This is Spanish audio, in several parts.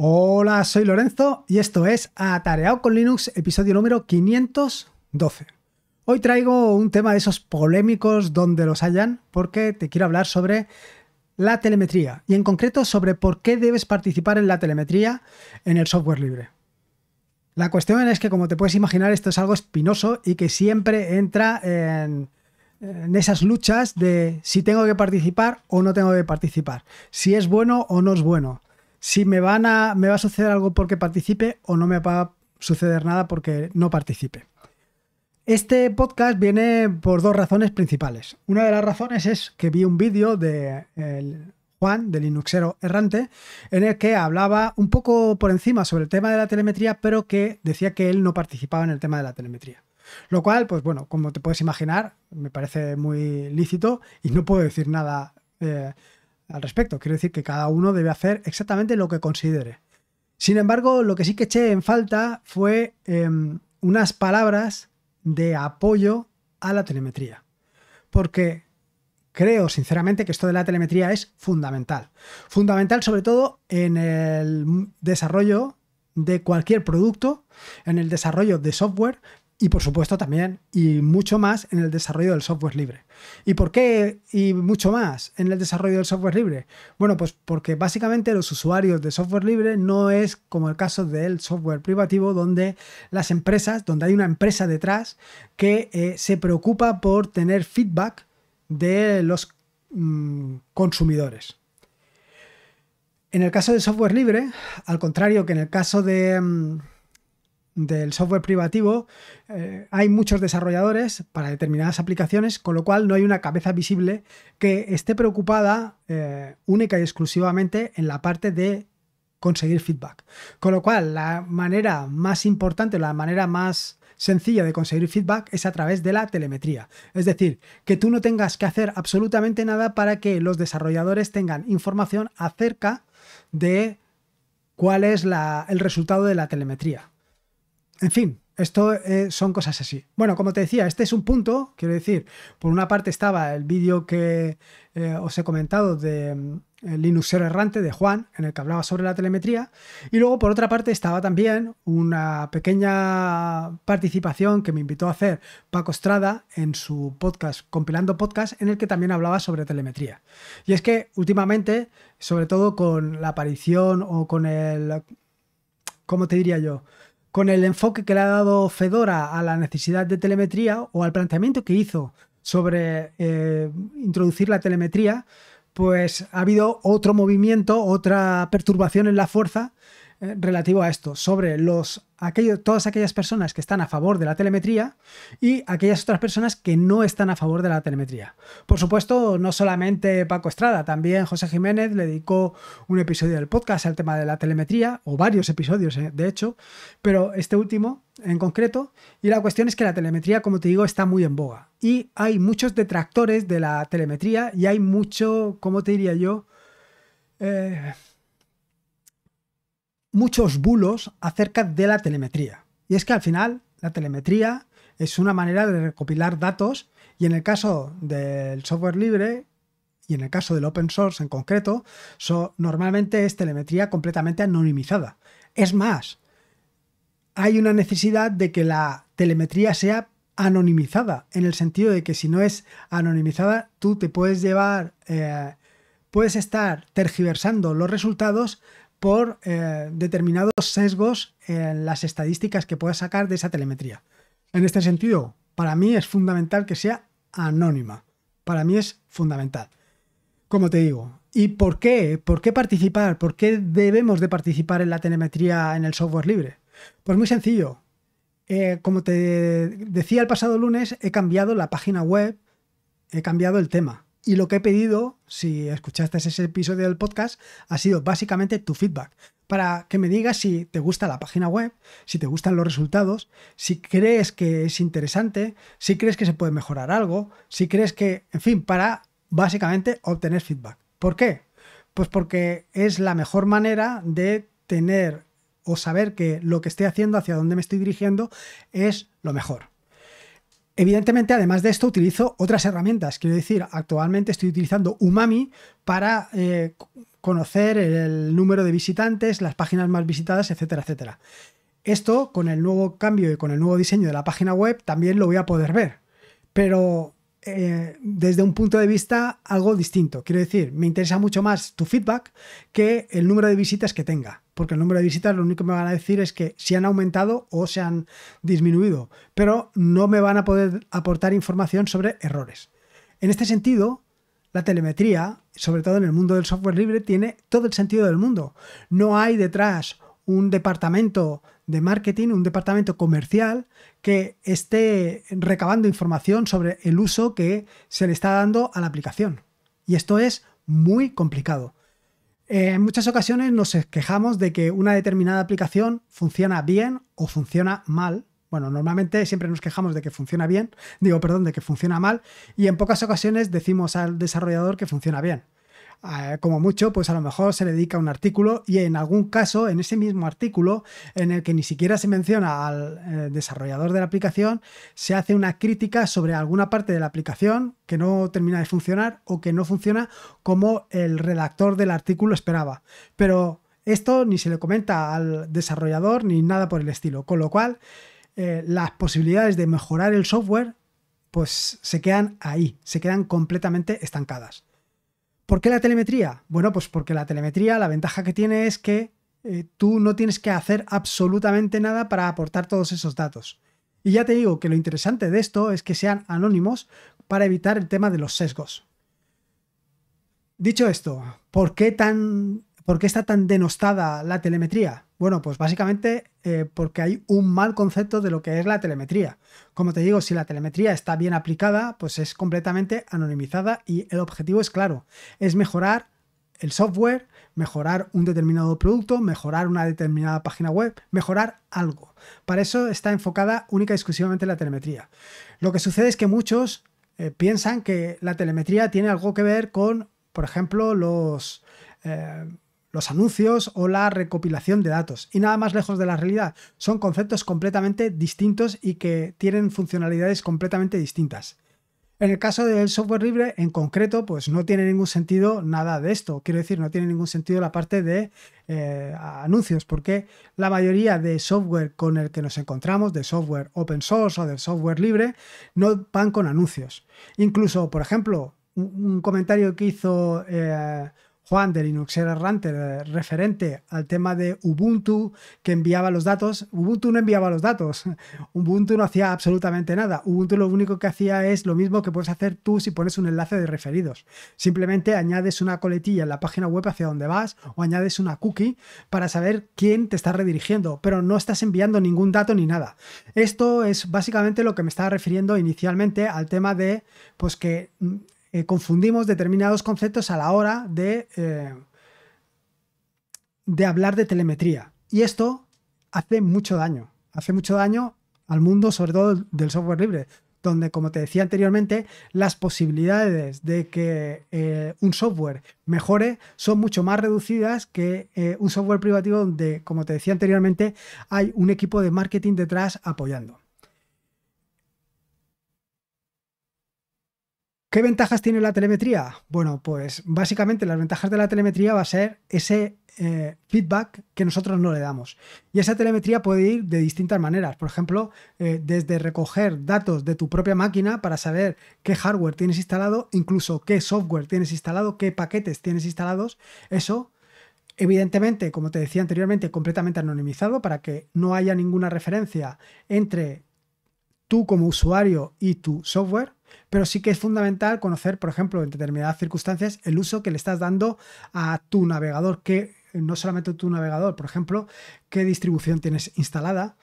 Hola, soy Lorenzo y esto es Atareado con Linux, episodio número 512. Hoy traigo un tema de esos polémicos donde los hayan, porque te quiero hablar sobre la telemetría y en concreto sobre por qué debes participar en la telemetría en el software libre. La cuestión es que, como te puedes imaginar, esto es algo espinoso y que siempre entra en, en esas luchas de si tengo que participar o no tengo que participar, si es bueno o no es bueno si me, van a, me va a suceder algo porque participe o no me va a suceder nada porque no participe. Este podcast viene por dos razones principales. Una de las razones es que vi un vídeo de el Juan, del Linuxero Errante, en el que hablaba un poco por encima sobre el tema de la telemetría, pero que decía que él no participaba en el tema de la telemetría. Lo cual, pues bueno, como te puedes imaginar, me parece muy lícito y no puedo decir nada eh, al respecto. Quiero decir que cada uno debe hacer exactamente lo que considere. Sin embargo, lo que sí que eché en falta fue em, unas palabras de apoyo a la telemetría. Porque creo sinceramente que esto de la telemetría es fundamental. Fundamental sobre todo en el desarrollo de cualquier producto, en el desarrollo de software, y por supuesto también y mucho más en el desarrollo del software libre. ¿Y por qué y mucho más en el desarrollo del software libre? Bueno, pues porque básicamente los usuarios de software libre no es como el caso del software privativo donde las empresas, donde hay una empresa detrás que eh, se preocupa por tener feedback de los mm, consumidores. En el caso del software libre, al contrario que en el caso de... Mm, del software privativo, eh, hay muchos desarrolladores para determinadas aplicaciones, con lo cual no hay una cabeza visible que esté preocupada eh, única y exclusivamente en la parte de conseguir feedback. Con lo cual, la manera más importante, la manera más sencilla de conseguir feedback es a través de la telemetría. Es decir, que tú no tengas que hacer absolutamente nada para que los desarrolladores tengan información acerca de cuál es el resultado de la telemetría en fin, esto eh, son cosas así. Bueno, como te decía, este es un punto, quiero decir, por una parte estaba el vídeo que eh, os he comentado de mm, Linux errante de Juan, en el que hablaba sobre la telemetría, y luego por otra parte estaba también una pequeña participación que me invitó a hacer Paco Estrada en su podcast, compilando podcast, en el que también hablaba sobre telemetría. Y es que últimamente, sobre todo con la aparición o con el, ¿cómo te diría yo? con el enfoque que le ha dado Fedora a la necesidad de telemetría o al planteamiento que hizo sobre eh, introducir la telemetría, pues ha habido otro movimiento, otra perturbación en la fuerza relativo a esto, sobre los, todas aquellas personas que están a favor de la telemetría y aquellas otras personas que no están a favor de la telemetría. Por supuesto, no solamente Paco Estrada, también José Jiménez le dedicó un episodio del podcast al tema de la telemetría, o varios episodios, eh, de hecho, pero este último en concreto. Y la cuestión es que la telemetría, como te digo, está muy en boga. Y hay muchos detractores de la telemetría y hay mucho, ¿cómo te diría yo? Eh, muchos bulos acerca de la telemetría. Y es que al final la telemetría es una manera de recopilar datos y en el caso del software libre y en el caso del open source en concreto, normalmente es telemetría completamente anonimizada. Es más, hay una necesidad de que la telemetría sea anonimizada, en el sentido de que si no es anonimizada, tú te puedes llevar, eh, puedes estar tergiversando los resultados por eh, determinados sesgos en las estadísticas que puedas sacar de esa telemetría. En este sentido, para mí es fundamental que sea anónima. Para mí es fundamental. Como te digo, ¿y por qué? ¿Por qué participar? ¿Por qué debemos de participar en la telemetría en el software libre? Pues muy sencillo. Eh, como te decía el pasado lunes, he cambiado la página web, he cambiado el tema. Y lo que he pedido, si escuchaste ese episodio del podcast, ha sido básicamente tu feedback, para que me digas si te gusta la página web, si te gustan los resultados, si crees que es interesante, si crees que se puede mejorar algo, si crees que, en fin, para básicamente obtener feedback. ¿Por qué? Pues porque es la mejor manera de tener o saber que lo que estoy haciendo, hacia dónde me estoy dirigiendo, es lo mejor. Evidentemente, además de esto, utilizo otras herramientas. Quiero decir, actualmente estoy utilizando Umami para eh, conocer el número de visitantes, las páginas más visitadas, etcétera, etcétera. Esto, con el nuevo cambio y con el nuevo diseño de la página web, también lo voy a poder ver. Pero eh, desde un punto de vista algo distinto. Quiero decir, me interesa mucho más tu feedback que el número de visitas que tenga porque el número de visitas lo único que me van a decir es que si han aumentado o se han disminuido, pero no me van a poder aportar información sobre errores. En este sentido, la telemetría, sobre todo en el mundo del software libre, tiene todo el sentido del mundo. No hay detrás un departamento de marketing, un departamento comercial que esté recabando información sobre el uso que se le está dando a la aplicación. Y esto es muy complicado. Eh, en muchas ocasiones nos quejamos de que una determinada aplicación funciona bien o funciona mal. Bueno, normalmente siempre nos quejamos de que funciona bien, digo, perdón, de que funciona mal, y en pocas ocasiones decimos al desarrollador que funciona bien. Eh, como mucho, pues a lo mejor se le dedica un artículo y en algún caso, en ese mismo artículo, en el que ni siquiera se menciona al eh, desarrollador de la aplicación, se hace una crítica sobre alguna parte de la aplicación que no termina de funcionar o que no funciona como el redactor del artículo esperaba. Pero esto ni se le comenta al desarrollador ni nada por el estilo, con lo cual eh, las posibilidades de mejorar el software pues se quedan ahí, se quedan completamente estancadas. ¿Por qué la telemetría? Bueno, pues porque la telemetría, la ventaja que tiene es que eh, tú no tienes que hacer absolutamente nada para aportar todos esos datos. Y ya te digo que lo interesante de esto es que sean anónimos para evitar el tema de los sesgos. Dicho esto, qué, tan, ¿por qué está tan denostada la telemetría? Bueno, pues básicamente eh, porque hay un mal concepto de lo que es la telemetría. Como te digo, si la telemetría está bien aplicada, pues es completamente anonimizada y el objetivo es claro, es mejorar el software, mejorar un determinado producto, mejorar una determinada página web, mejorar algo. Para eso está enfocada única y exclusivamente la telemetría. Lo que sucede es que muchos eh, piensan que la telemetría tiene algo que ver con, por ejemplo, los... Eh, los anuncios o la recopilación de datos. Y nada más lejos de la realidad. Son conceptos completamente distintos y que tienen funcionalidades completamente distintas. En el caso del software libre, en concreto, pues no tiene ningún sentido nada de esto. Quiero decir, no tiene ningún sentido la parte de eh, anuncios, porque la mayoría de software con el que nos encontramos, de software open source o de software libre, no van con anuncios. Incluso, por ejemplo, un, comentario que hizo eh, Juan de era Ranter eh, referente al tema de Ubuntu que enviaba los datos. Ubuntu no enviaba los datos. Ubuntu no hacía absolutamente nada. Ubuntu lo único que hacía es lo mismo que puedes hacer tú si pones un enlace de referidos. Simplemente añades una coletilla en la página web hacia donde vas o añades una cookie para saber quién te está redirigiendo, pero no estás enviando ningún dato ni nada. Esto es básicamente lo que me estaba refiriendo inicialmente al tema de pues que mm, eh, confundimos determinados conceptos a la hora de, eh, de hablar de telemetría. Y esto hace mucho daño, hace mucho daño al mundo, sobre todo del software libre, donde, como te decía anteriormente, las posibilidades de que eh, un software mejore son mucho más reducidas que un software privativo donde, como te decía anteriormente, hay un equipo de marketing detrás apoyando. ¿Qué ventajas tiene la telemetría? Bueno, pues básicamente las ventajas de la telemetría va a ser ese eh, feedback que nosotros no le damos. Y esa telemetría puede ir de distintas maneras. Por ejemplo, eh, desde recoger datos de tu propia máquina para saber qué hardware tienes instalado, incluso qué software tienes instalado, qué paquetes tienes instalados. Eso, evidentemente, como te decía anteriormente, completamente anonimizado para que no haya ninguna referencia entre tú como usuario y tu software pero sí que es fundamental conocer, por ejemplo, en determinadas circunstancias, el uso que le estás dando a tu navegador, que eh, no solamente tu navegador, por ejemplo, qué distribución tienes instalada.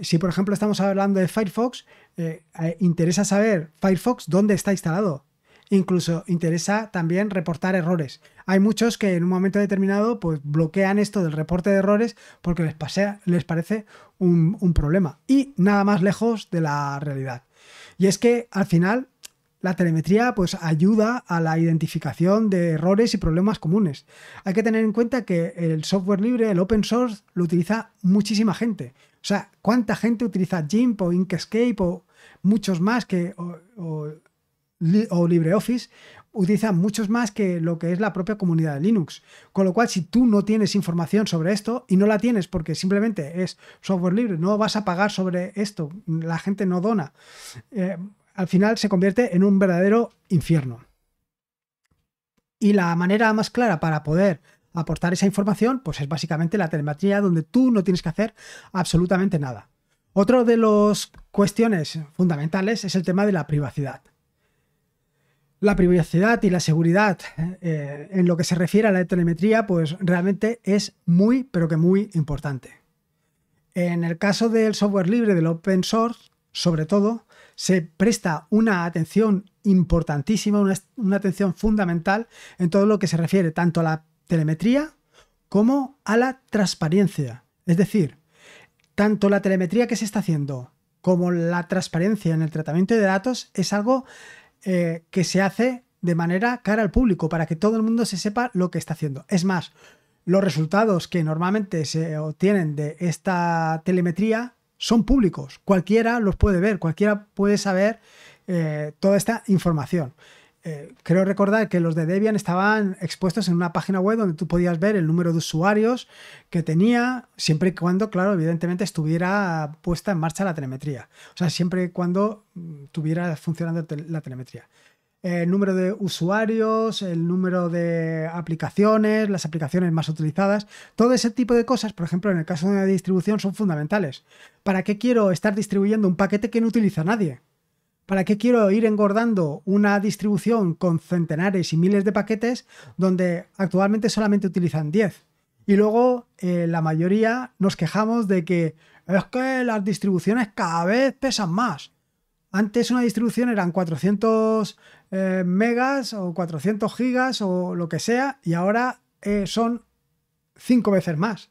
Si, por ejemplo, estamos hablando de Firefox, eh, eh, interesa saber Firefox dónde está instalado. Incluso interesa también reportar errores. Hay muchos que en un momento determinado pues, bloquean esto del reporte de errores porque les, parece un problema. Y nada más lejos de la realidad. Y es que al final la telemetría pues ayuda a la identificación de errores y problemas comunes. Hay que tener en cuenta que el software libre, el open source, lo utiliza muchísima gente. O sea, ¿cuánta gente utiliza GIMP o Inkscape o muchos más que o, LibreOffice? utilizan muchos más que lo que es la propia comunidad de Linux. Con lo cual, si tú no tienes información sobre esto y no la tienes porque simplemente es software libre, no vas a pagar sobre esto, la gente no dona, eh, al final se convierte en un verdadero infierno. Y la manera más clara para poder aportar esa información, pues es básicamente la telemetría donde tú no tienes que hacer absolutamente nada. Otra de las cuestiones fundamentales es el tema de la privacidad. La privacidad y la seguridad eh, en lo que se refiere a la telemetría, pues realmente es muy, pero que muy importante. En el caso del software libre, del open source, sobre todo, se presta una atención importantísima, una, atención fundamental en todo lo que se refiere tanto a la telemetría como a la transparencia. Es decir, tanto la telemetría que se está haciendo como la transparencia en el tratamiento de datos es algo eh, que se hace de manera cara al público para que todo el mundo se sepa lo que está haciendo. Es más, los resultados que normalmente se obtienen de esta telemetría son públicos, cualquiera los puede ver, cualquiera puede saber eh, toda esta información. Eh, creo recordar que los de Debian estaban expuestos en una página web donde tú podías ver el número de usuarios que tenía, siempre y cuando, claro, evidentemente estuviera puesta en marcha la telemetría. O sea, siempre y cuando mm, tuviera funcionando la telemetría el número de usuarios, el número de aplicaciones, las aplicaciones más utilizadas, todo ese tipo de cosas, por ejemplo, en el caso de una distribución son fundamentales. ¿Para qué quiero estar distribuyendo un paquete que no utiliza nadie? ¿Para qué quiero ir engordando una distribución con centenares y miles de paquetes donde actualmente solamente utilizan 10? Y luego eh, la mayoría nos quejamos de que es que las distribuciones cada vez pesan más. Antes una distribución eran 400 eh, megas o 400 gigas o lo que sea, y ahora eh, son cinco veces más.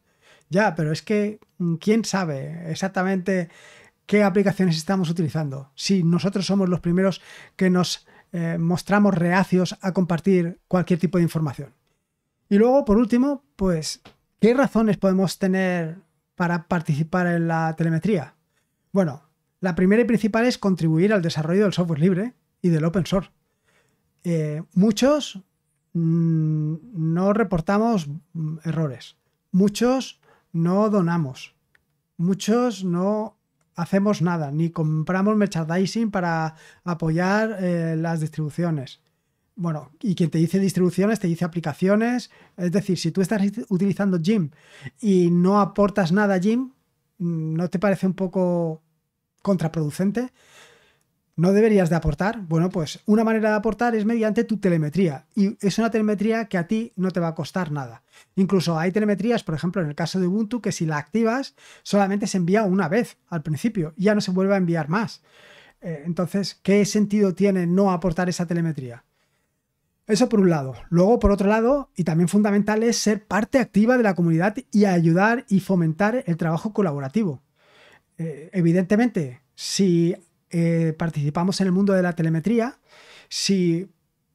Ya, pero es que, mm, ¿quién sabe exactamente qué aplicaciones estamos utilizando? Si nosotros somos los primeros que nos eh, mostramos reacios a compartir cualquier tipo de información. Y luego, por último, pues, ¿qué razones podemos tener para participar en la telemetría? Bueno, la primera y principal es contribuir al desarrollo del software libre y del open source. Eh, muchos mm, no reportamos mm, errores, muchos no donamos, muchos no hacemos nada, ni compramos merchandising para apoyar eh, las distribuciones. Bueno, y quien te dice distribuciones, te dice aplicaciones. Es decir, si tú estás utilizando Jim y no aportas nada a Jim, mm, ¿no te parece un poco contraproducente, no deberías de aportar? Bueno, pues una manera de aportar es mediante tu telemetría. Y es una telemetría que a ti no te va a costar nada. Incluso hay telemetrías, por ejemplo, en el caso de Ubuntu, que si la activas solamente se envía una vez al principio, ya no se vuelve a enviar más. Eh, entonces, ¿qué sentido tiene no aportar esa telemetría? Eso por un lado. Luego, por otro lado, y también fundamental es ser parte activa de la comunidad y ayudar y fomentar el trabajo colaborativo. Eh, evidentemente, si eh, participamos en el mundo de la telemetría, si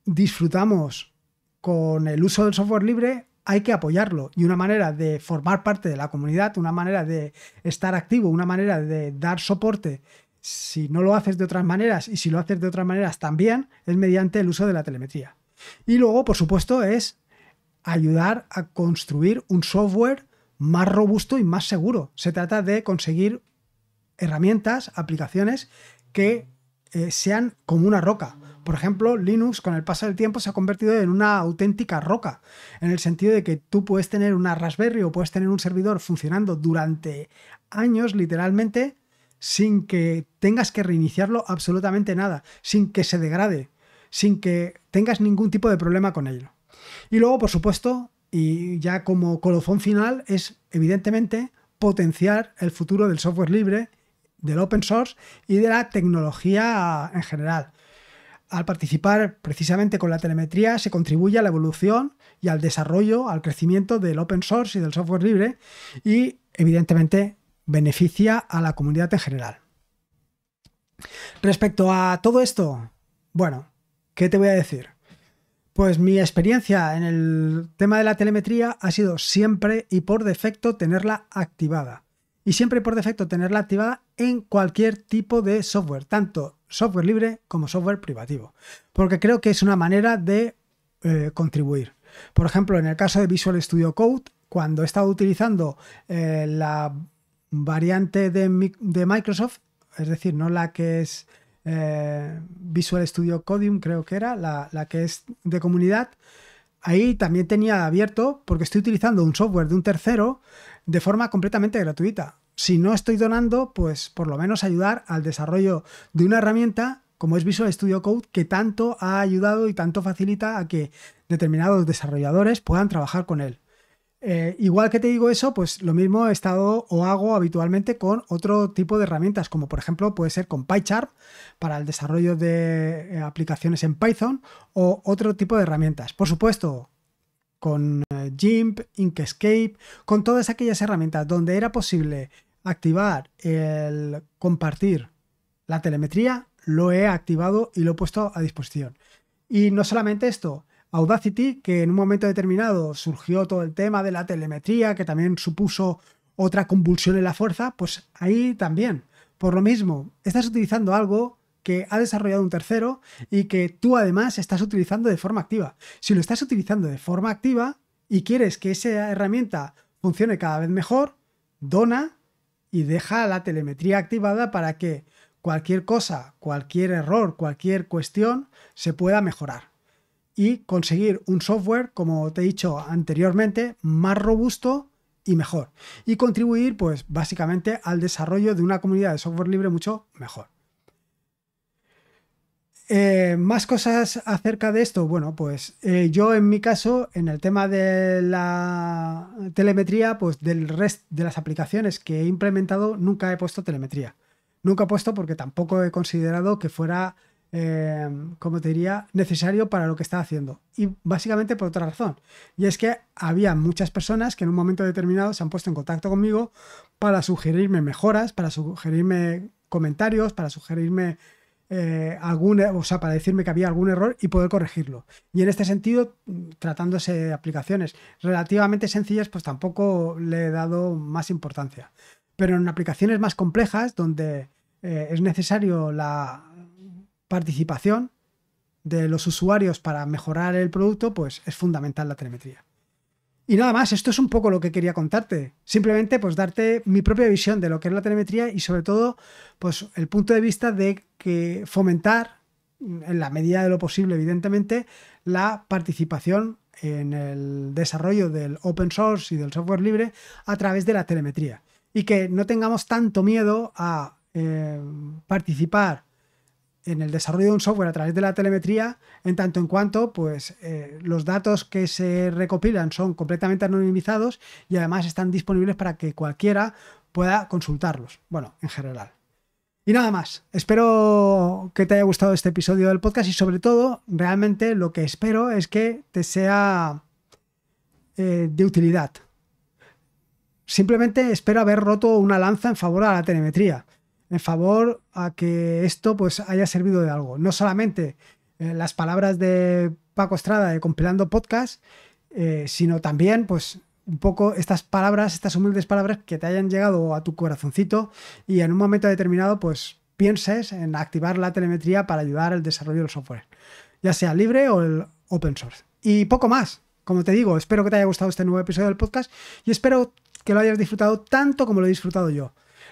disfrutamos con el uso del software libre, hay que apoyarlo. Y una manera de formar parte de la comunidad, una manera de estar activo, una manera de dar soporte, si no lo haces de otras maneras y si lo haces de otras maneras también, es mediante el uso de la telemetría. Y luego, por supuesto, es ayudar a construir un software más robusto y más seguro. Se trata de conseguir herramientas, aplicaciones que eh, sean como una roca. Por ejemplo, Linux con el paso del tiempo se ha convertido en una auténtica roca, en el sentido de que tú puedes tener una Raspberry o puedes tener un servidor funcionando durante años literalmente sin que tengas que reiniciarlo absolutamente nada, sin que se degrade, sin que tengas ningún tipo de problema con ello. Y luego, por supuesto, y ya como colofón final, es evidentemente potenciar el futuro del software libre del open source y de la tecnología en general. Al participar precisamente con la telemetría se contribuye a la evolución y al desarrollo, al crecimiento del open source y del software libre y evidentemente beneficia a la comunidad en general. Respecto a todo esto, bueno, ¿qué te voy a decir? Pues mi experiencia en el tema de la telemetría ha sido siempre y por defecto tenerla activada. Y siempre y por defecto tenerla activada en cualquier tipo de software, tanto software libre como software privativo, porque creo que es una manera de eh, contribuir. Por ejemplo, en el caso de Visual Studio Code, cuando he estado utilizando eh, la variante de, Microsoft, es decir, no la que es eh, Visual Studio Codium, creo que era, la, la que es de comunidad, ahí también tenía abierto porque estoy utilizando un software de un tercero de forma completamente gratuita si no estoy donando, pues por lo menos ayudar al desarrollo de una herramienta como es Visual Studio Code, que tanto ha ayudado y tanto facilita a que determinados desarrolladores puedan trabajar con él. Eh, igual que te digo eso, pues lo mismo he estado o hago habitualmente con otro tipo de herramientas, como por ejemplo puede ser con PyCharm para el desarrollo de eh, aplicaciones en Python o otro tipo de herramientas. Por supuesto, con GIMP, eh, Inkscape, con todas aquellas herramientas donde era posible activar el compartir la telemetría, lo he activado y lo he puesto a disposición. Y no solamente esto, Audacity, que en un momento determinado surgió todo el tema de la telemetría, que también supuso otra convulsión en la fuerza, pues ahí también. Por lo mismo, estás utilizando algo que ha desarrollado un tercero y que tú además estás utilizando de forma activa. Si lo estás utilizando de forma activa y quieres que esa herramienta funcione cada vez mejor, dona y deja la telemetría activada para que cualquier cosa, cualquier error, cualquier cuestión se pueda mejorar y conseguir un software, como te he dicho anteriormente, más robusto y mejor. Y contribuir, pues, básicamente al desarrollo de una comunidad de software libre mucho mejor. Eh, más cosas acerca de esto. Bueno, pues eh, yo en mi caso, en el tema de la telemetría, pues del resto de las aplicaciones que he implementado, nunca he puesto telemetría. Nunca he puesto porque tampoco he considerado que fuera, eh, como te diría, necesario para lo que estaba haciendo. Y básicamente por otra razón. Y es que había muchas personas que en un momento determinado se han puesto en contacto conmigo para sugerirme mejoras, para sugerirme comentarios, para sugerirme eh, alguna, e, o sea, para decirme que había algún error y poder corregirlo. Y en este sentido, mm, tratándose de aplicaciones relativamente sencillas, pues tampoco le he dado más importancia. Pero en aplicaciones más complejas, donde eh, es necesario la participación de los usuarios para mejorar el producto, pues es fundamental la telemetría. Y nada más, esto es un poco lo que quería contarte. Simplemente pues darte mi propia visión de lo que es la telemetría y sobre todo pues el punto de vista de que fomentar en la medida de lo posible evidentemente la participación en el desarrollo del open source y del software libre a través de la telemetría y que no tengamos tanto miedo a eh, participar en el desarrollo de un software a través de la telemetría, en tanto en cuanto pues, eh, los datos que se recopilan son completamente anonimizados y además están disponibles para que cualquiera pueda consultarlos. Bueno, en general. Y nada más, espero que te haya gustado este episodio del podcast y sobre todo, realmente lo que espero es que te sea eh, de utilidad. Simplemente espero haber roto una lanza en favor a la telemetría en favor a que esto pues haya servido de algo. No solamente eh, las palabras de Paco Estrada de Compilando Podcast, eh, sino también pues un poco estas palabras, estas humildes palabras que te hayan llegado a tu corazoncito y en un momento determinado pues pienses en activar la telemetría para ayudar al desarrollo del software, ya sea libre o el open source. Y poco más, como te digo, espero que te haya gustado este nuevo episodio del podcast y espero que lo hayas disfrutado tanto como lo he disfrutado yo.